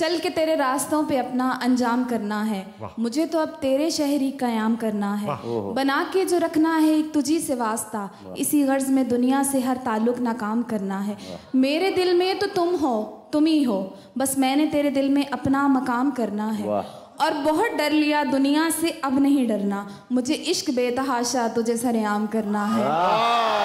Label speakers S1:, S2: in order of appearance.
S1: चल के तेरे रास्तों पे अपना अंजाम करना है मुझे तो अब तेरे शहरी कयाम करना है बना के जो रखना है एक तुझी से वास्ता इसी गर्ज में दुनिया से हर ताल्लुक नाकाम करना है मेरे दिल में तो तुम हो तुम ही हो बस मैंने तेरे दिल में अपना मकाम करना है और बहुत डर लिया दुनिया से अब नहीं डरना मुझे इश्क बेतहाशा तुझे सरेआम करना है